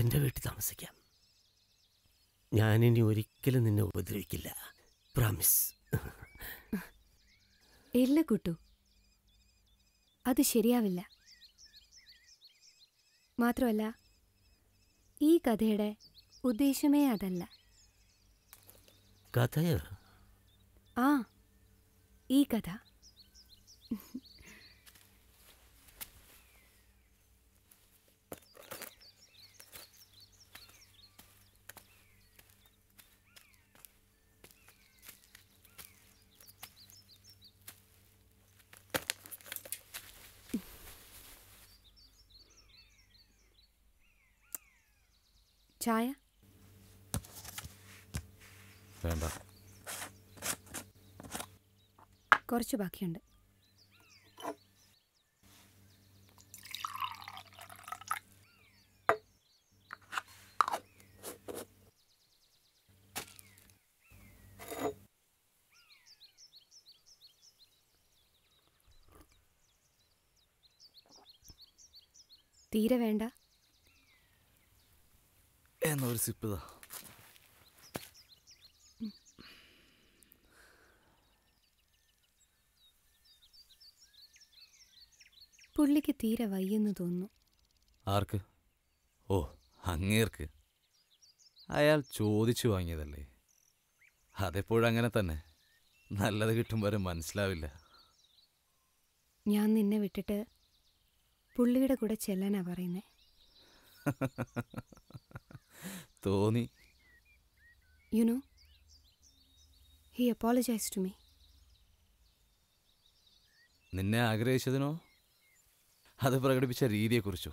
എൻ്റെ വീട്ടിൽ താമസിക്കാം ഞാൻ ഇനി ഒരിക്കലും നിന്നെ ഉപദ്രവിക്കില്ല പ്രോമിസ് ഇല്ല കുട്ടു അത് ശരിയാവില്ല മാത്രമല്ല ഈ കഥയുടെ ഉദ്ദേശമേ അതല്ല കഥയോ ആ ഈ കഥ ചായ വേണ്ട കുറച്ച് ബാക്കിയുണ്ട് തീരെ വേണ്ട എന്നൊരു ഒരു സിപ്പ് ഇതാ പുള്ളിക്ക് തീരെ വയ്യെന്ന് തോന്നുന്നു ആർക്ക് ഓ അങ്ങേർക്ക് അയാൾ ചോദിച്ചു വാങ്ങിയതല്ലേ അതെപ്പോഴങ്ങനെ അങ്ങനെ തന്നെ നല്ലത് കിട്ടും വരെ മനസ്സിലാവില്ല ഞാൻ നിന്നെ വിട്ടിട്ട് പുള്ളിയുടെ കൂടെ ചെല്ലാനാ പറയുന്നേ തോന്നി you know he apologize to me നിന്നെ ആഗ്രഹിച്ചതിനോ അത് പ്രകടിപ്പിച്ച രീതിയെക്കുറിച്ചോ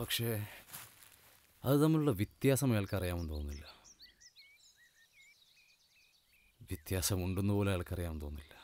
പക്ഷേ അത് തമ്മിലുള്ള വ്യത്യാസം അയാൾക്ക് അറിയാമെന്ന് തോന്നുന്നില്ല വ്യത്യാസമുണ്ടെന്ന് പോലും അയാൾക്കറിയാമെന്ന് തോന്നുന്നില്ല